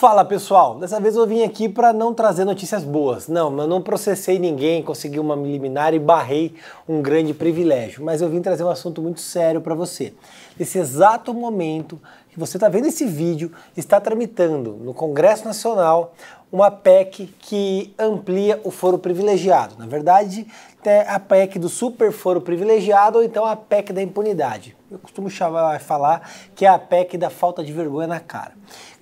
Fala pessoal, dessa vez eu vim aqui para não trazer notícias boas. Não, eu não processei ninguém, consegui uma liminar e barrei um grande privilégio, mas eu vim trazer um assunto muito sério para você. Nesse exato momento que você está vendo esse vídeo, está tramitando no Congresso Nacional uma PEC que amplia o foro privilegiado. Na verdade, a PEC do superforo privilegiado ou então a PEC da impunidade. Eu costumo chamar, falar que é a PEC da falta de vergonha na cara.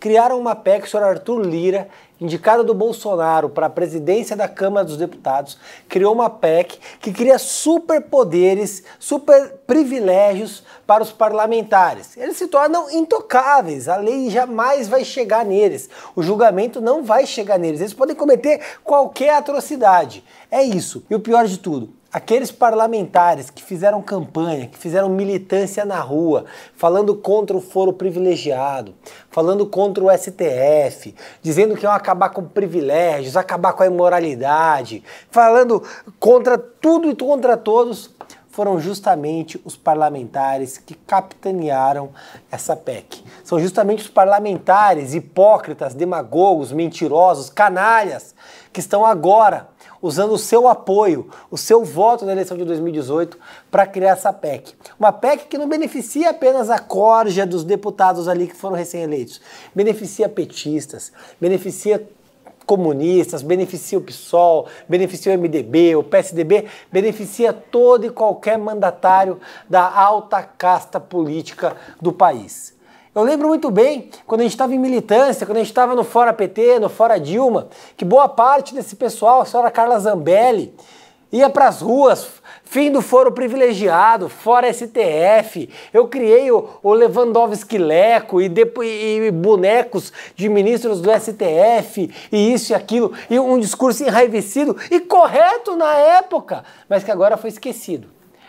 Criaram uma PEC, o senhor Arthur Lira indicada do Bolsonaro para a presidência da Câmara dos Deputados, criou uma PEC que cria superpoderes, super privilégios para os parlamentares. Eles se tornam intocáveis, a lei jamais vai chegar neles, o julgamento não vai chegar neles, eles podem cometer qualquer atrocidade. É isso. E o pior de tudo, Aqueles parlamentares que fizeram campanha, que fizeram militância na rua, falando contra o foro privilegiado, falando contra o STF, dizendo que iam acabar com privilégios, acabar com a imoralidade, falando contra tudo e contra todos, foram justamente os parlamentares que capitanearam essa PEC. São justamente os parlamentares hipócritas, demagogos, mentirosos, canalhas, que estão agora usando o seu apoio, o seu voto na eleição de 2018 para criar essa PEC. Uma PEC que não beneficia apenas a corja dos deputados ali que foram recém-eleitos, beneficia petistas, beneficia comunistas, beneficia o PSOL, beneficia o MDB, o PSDB, beneficia todo e qualquer mandatário da alta casta política do país. Eu lembro muito bem quando a gente estava em militância, quando a gente estava no Fora PT, no Fora Dilma, que boa parte desse pessoal, a senhora Carla Zambelli, ia para as ruas, Fim do foro privilegiado, fora STF. Eu criei o, o Lewandowski Leco e, de, e, bonecos de ministros do STF e isso e aquilo. E um discurso enraivecido e correto na época, mas que agora foi esquecido.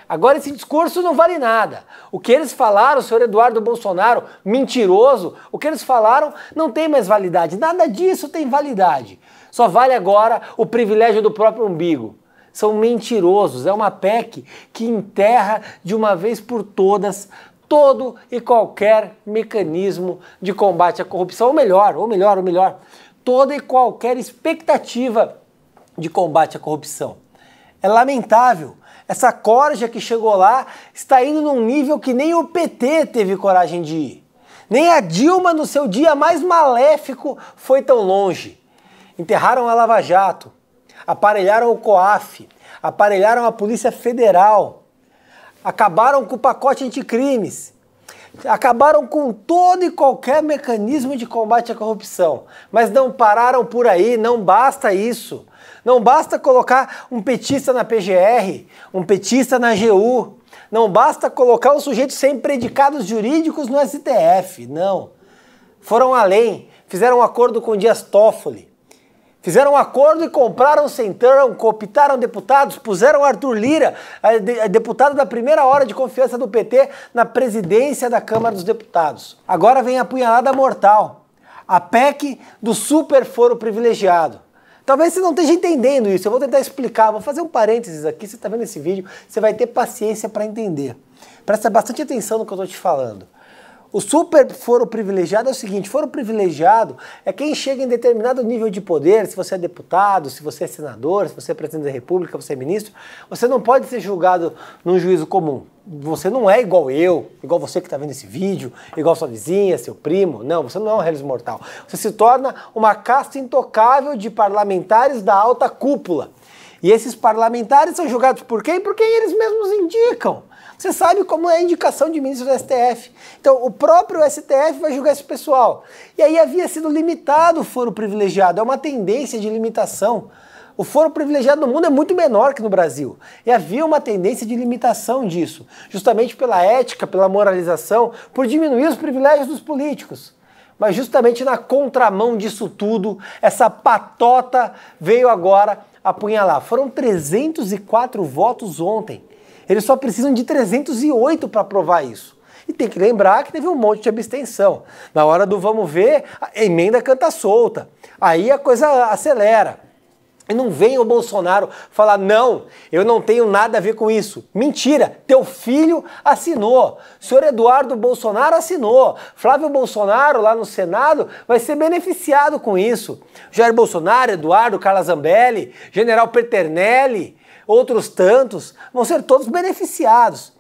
Agora esse discurso não vale nada. O que eles falaram, o senhor Eduardo Bolsonaro, mentiroso, o que eles falaram não tem mais validade. Nada disso tem validade. Só vale agora o privilégio do próprio umbigo são mentirosos. É uma PEC que enterra de uma vez por todas todo e qualquer mecanismo de combate à corrupção, ou melhor, ou melhor, ou melhor, toda e qualquer expectativa de combate à corrupção. É lamentável. Essa corja que chegou lá está indo num nível que nem o PT teve coragem de ir. Nem a Dilma, no seu dia mais maléfico, foi tão longe. Enterraram a Lava Jato, aparelharam o COAF, aparelharam a Polícia Federal, acabaram com o pacote anticrimes, acabaram com todo e qualquer mecanismo de combate à corrupção. Mas não pararam por aí, não basta isso. Não basta colocar um petista na PGR, um petista na GU, não basta colocar um sujeito sem predicados jurídicos no STF, não. Foram além, fizeram um acordo com Dias Toffoli, Fizeram um acordo e compraram Centrão, cooptaram deputados, puseram Arthur Lira, eh, eh, deputado da primeira hora de confiança do PT, na presidência da Câmara dos Deputados. Agora vem a punhalada mortal. A PEC do super foro privilegiado. Talvez você não esteja entendendo isso, eu vou tentar explicar, vou fazer um parênteses aqui, você está vendo esse vídeo, você vai ter paciência para entender. Presta bastante atenção no que eu estou te falando. O super foro privilegiado é o seguinte: foro privilegiado é quem chega em determinado nível de poder, se você é deputado, se você é senador, se você é presidente da república, você é ministro, você não pode ser julgado num juízo comum. Você não é igual eu, igual você que está vendo esse vídeo, igual sua vizinha, seu primo. Não, você não é um reles mortal. Você se torna uma casta intocável de parlamentares da alta cúpula. E esses parlamentares são julgados por quem? Por quem eles mesmos indicam. Você sabe como é a indicação de ministros do STF. Então, o próprio STF vai julgar esse pessoal. E aí havia sido limitado o foro privilegiado. É uma tendência de limitação. O foro privilegiado no mundo é muito menor que no Brasil. E havia uma tendência de limitação disso, justamente pela ética, pela moralização, por diminuir os privilégios dos políticos. Mas justamente na contramão disso tudo, essa patota veio agora apunhalar. Foram 304 votos ontem. Eles só precisam de 308 para aprovar isso. E tem que lembrar que teve um monte de abstenção. Na hora do vamos ver, a emenda canta solta. Aí a coisa acelera. E não vem o Bolsonaro falar, não, eu não tenho nada a ver com isso. Mentira, teu filho assinou. senhor Eduardo Bolsonaro assinou. Flávio Bolsonaro, lá no Senado, vai ser beneficiado com isso. Jair Bolsonaro, Eduardo, Carla Zambelli, General Peternelli, outros tantos, vão ser todos beneficiados.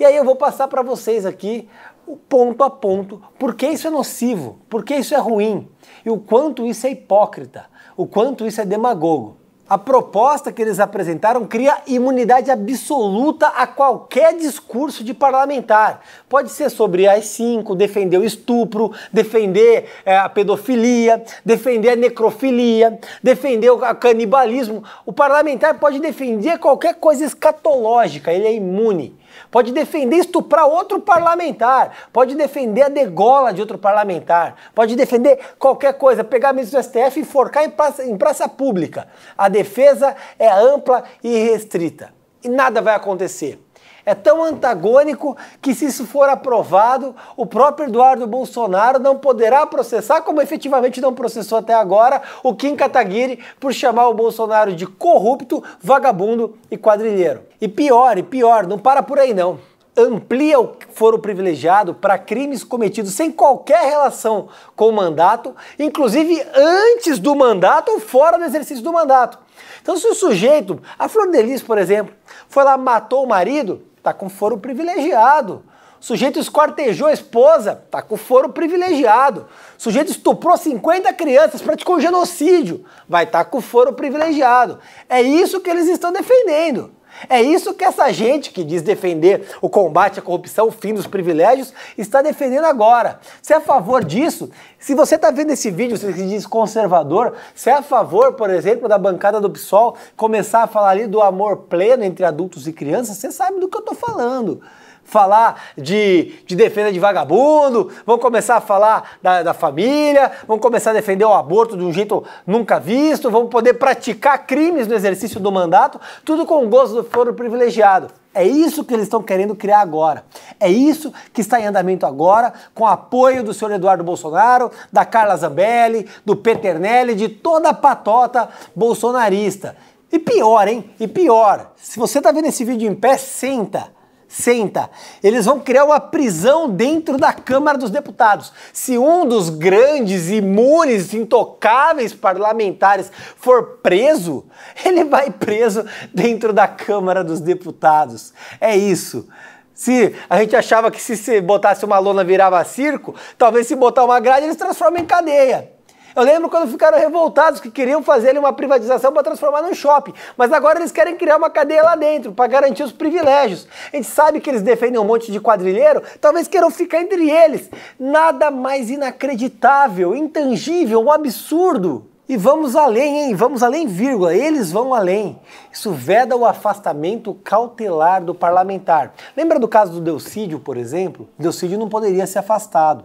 E aí eu vou passar para vocês aqui o ponto a ponto, por que isso é nocivo, por que isso é ruim e o quanto isso é hipócrita o quanto isso é demagogo. A proposta que eles apresentaram cria imunidade absoluta a qualquer discurso de parlamentar. Pode ser sobre as cinco, defender o estupro, defender é, a pedofilia, defender a necrofilia, defender o canibalismo. O parlamentar pode defender qualquer coisa escatológica, ele é imune pode defender estuprar outro parlamentar, pode defender a degola de outro parlamentar, pode defender qualquer coisa, pegar ministro do STF e enforcar em praça, em praça pública. A defesa é ampla e restrita. E nada vai acontecer é tão antagônico que, se isso for aprovado, o próprio Eduardo Bolsonaro não poderá processar, como efetivamente não processou até agora, o Kim Kataguiri por chamar o Bolsonaro de corrupto, vagabundo e quadrilheiro. E pior, e pior, não para por aí não amplia o foro privilegiado para crimes cometidos sem qualquer relação com o mandato, inclusive antes do mandato ou fora do exercício do mandato. Então, se o sujeito, a Flor Delis, por exemplo, foi lá matou o marido, está com foro privilegiado. O sujeito esquartejou a esposa, está com foro privilegiado. O sujeito estuprou 50 crianças, praticou genocídio, vai estar tá com foro privilegiado. É isso que eles estão defendendo. É isso que essa gente que diz defender o combate à corrupção, o fim dos privilégios, está defendendo agora. Se é a favor disso, se você está vendo esse vídeo, se diz conservador, se é a favor, por exemplo, da bancada do PSOL começar a falar ali do amor pleno entre adultos e crianças, você sabe do que eu estou falando falar de, de defesa de vagabundo, vão começar a falar da, da família, vão começar a defender o aborto de um jeito nunca visto, vão poder praticar crimes no exercício do mandato, tudo com o gozo do foro privilegiado. É isso que eles estão querendo criar agora. É isso que está em andamento agora, com apoio do senhor Eduardo Bolsonaro, da Carla Zambelli, do Peternelli, de toda a patota bolsonarista. E pior, hein? E pior, se você está vendo esse vídeo em pé, senta senta. Eles vão criar uma prisão dentro da Câmara dos Deputados. Se um dos grandes, imunes, intocáveis parlamentares for preso, ele vai preso dentro da Câmara dos Deputados. É isso. Se a gente achava que se botasse uma lona virava circo, talvez se botar uma grade eles transformam em cadeia. Eu lembro quando ficaram revoltados que queriam fazer ali uma privatização para transformar num shopping, mas agora eles querem criar uma cadeia lá dentro para garantir os privilégios. A gente sabe que eles defendem um monte de quadrilheiro, talvez queiram ficar entre eles. Nada mais inacreditável, intangível, um absurdo. E vamos além, hein? Vamos além, vírgula. Eles vão além. Isso veda o afastamento cautelar do parlamentar. Lembra do caso do Delcídio, por exemplo? Delcídio não poderia ser afastado.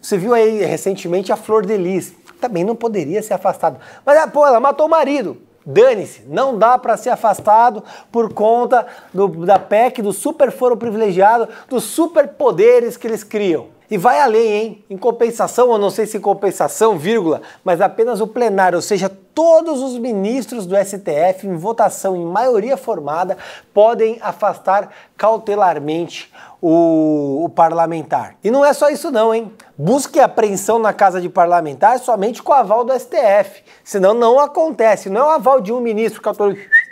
Você viu aí recentemente a Flor de Lis. Também não poderia ser afastado. Mas, ah, pô, ela matou o marido. Dane-se, não dá para ser afastado por conta do, da PEC, do super foro privilegiado, dos superpoderes que eles criam. E vai além, hein? Em compensação, ou não sei se compensação, vírgula, mas apenas o plenário, ou seja, todos os ministros do STF, em votação em maioria formada, podem afastar cautelarmente o, o, parlamentar. E não é só isso não, hein? Busque apreensão na casa de parlamentar somente com o aval do STF, senão não acontece. Não é o aval de um ministro que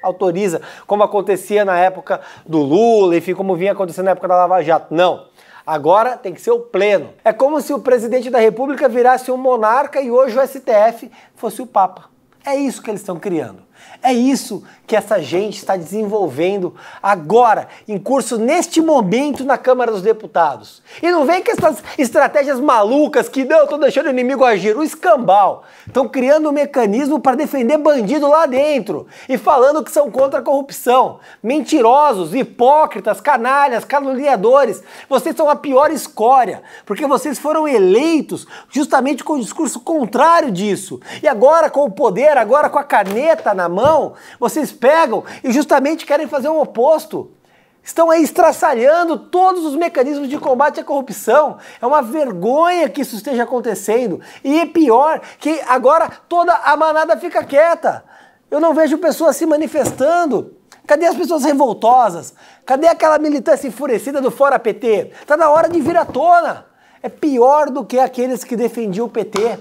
autoriza, como acontecia na época do Lula, enfim, como vinha acontecendo na época da Lava Jato. Não. Agora tem que ser o Pleno. É como se o presidente da República virasse um monarca e hoje o STF fosse o Papa. É isso que eles estão criando. É isso que essa gente está desenvolvendo agora, em curso neste momento na Câmara dos Deputados. E não vem com essas estratégias malucas que não, estou deixando o inimigo agir, o escambau. Estão criando um mecanismo para defender bandido lá dentro e falando que são contra a corrupção. Mentirosos, hipócritas, canalhas, caluniadores. Vocês são a pior escória, porque vocês foram eleitos justamente com o discurso contrário disso. E agora com o poder, agora com a caneta na na mão, vocês pegam e justamente querem fazer o oposto. Estão aí estraçalhando todos os mecanismos de combate à corrupção. É uma vergonha que isso esteja acontecendo. E é pior que agora toda a manada fica quieta. Eu não vejo pessoas se manifestando. Cadê as pessoas revoltosas? Cadê aquela militância enfurecida do fora PT? está na hora de vir à tona. É pior do que aqueles que defendiam o PT.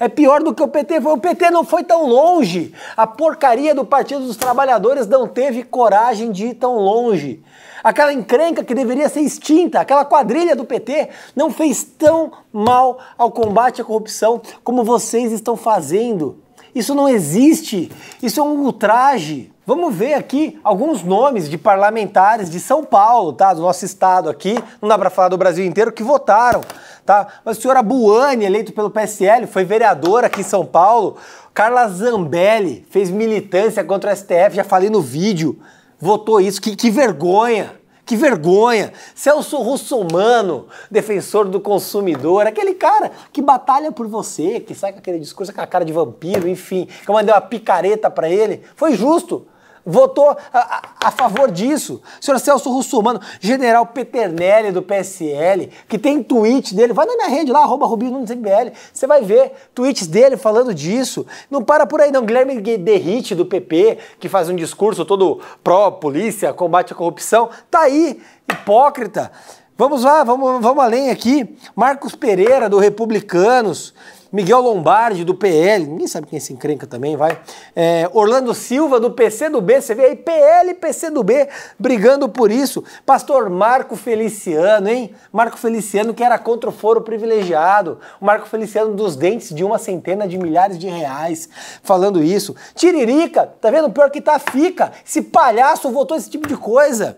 É pior do que o PT foi. O PT não foi tão longe. A porcaria do Partido dos Trabalhadores não teve coragem de ir tão longe. Aquela encrenca que deveria ser extinta, aquela quadrilha do PT, não fez tão mal ao combate à corrupção como vocês estão fazendo. Isso não existe. Isso é um ultraje. Vamos ver aqui alguns nomes de parlamentares de São Paulo, tá? Do nosso estado aqui. Não dá para falar do Brasil inteiro que votaram tá? Mas o senhor Abuani, eleito pelo PSL, foi vereador aqui em São Paulo. Carla Zambelli fez militância contra o STF, já falei no vídeo. Votou isso, que, que vergonha! Que vergonha! Celso Russomano, defensor do consumidor, aquele cara que batalha por você, que sai com aquele discurso com a cara de vampiro, enfim, que mandei uma picareta para ele, foi justo votou a, a, a, favor disso. O senhor Celso Russomano, general Peternelli do PSL, que tem tweet dele, vai na minha rede lá, arroba RubioNunesMBL, você vai ver tweets dele falando disso. Não para por aí não, Guilherme Derrite do PP, que faz um discurso todo pró-polícia, combate à corrupção, tá aí, hipócrita. Vamos lá, vamos, vamos além aqui. Marcos Pereira, do Republicanos, Miguel Lombardi, do PL, ninguém sabe quem é se encrenca também, vai. É, Orlando Silva, do PCdoB, você vê aí PL e PCdoB brigando por isso. Pastor Marco Feliciano, hein? Marco Feliciano que era contra o foro privilegiado. O Marco Feliciano dos dentes de uma centena de milhares de reais falando isso. Tiririca, tá vendo? Pior que tá, fica. Esse palhaço votou esse tipo de coisa.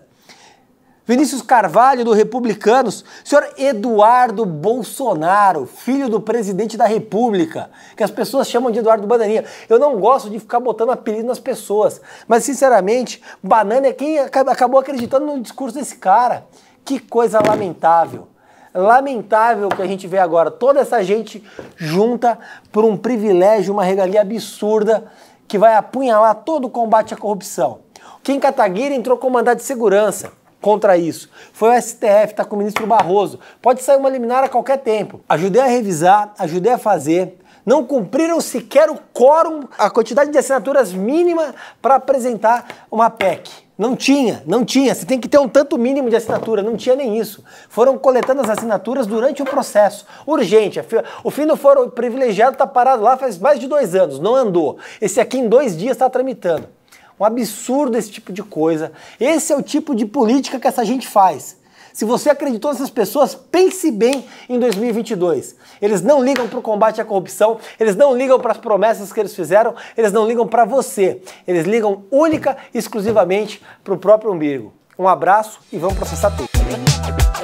Vinícius Carvalho, do Republicanos, senhor Eduardo Bolsonaro, filho do presidente da República, que as pessoas chamam de Eduardo Bananinha. Eu não gosto de ficar botando apelido nas pessoas, mas sinceramente, Banana é quem acabou acreditando no discurso desse cara. Que coisa lamentável. Lamentável que a gente vê agora toda essa gente junta por um privilégio, uma regalia absurda que vai apunhalar todo o combate à corrupção. Kim Kataguiri entrou com mandado de segurança contra isso. Foi o STF, está com o ministro Barroso. Pode sair uma liminar a qualquer tempo. Ajudei a revisar, ajudei a fazer. Não cumpriram sequer o quórum, a quantidade de assinaturas mínima para apresentar uma PEC. Não tinha, não tinha. Você tem que ter um tanto mínimo de assinatura, não tinha nem isso. Foram coletando as assinaturas durante o processo. Urgente. O fim do foro privilegiado está parado lá faz mais de dois anos, não andou. Esse aqui em dois dias está tramitando. Um absurdo esse tipo de coisa. Esse é o tipo de política que essa gente faz. Se você acreditou nessas pessoas, pense bem em 2022. Eles não ligam para o combate à corrupção, eles não ligam para as promessas que eles fizeram, eles não ligam para você. Eles ligam única e exclusivamente para o próprio umbigo. Um abraço e vamos processar tudo.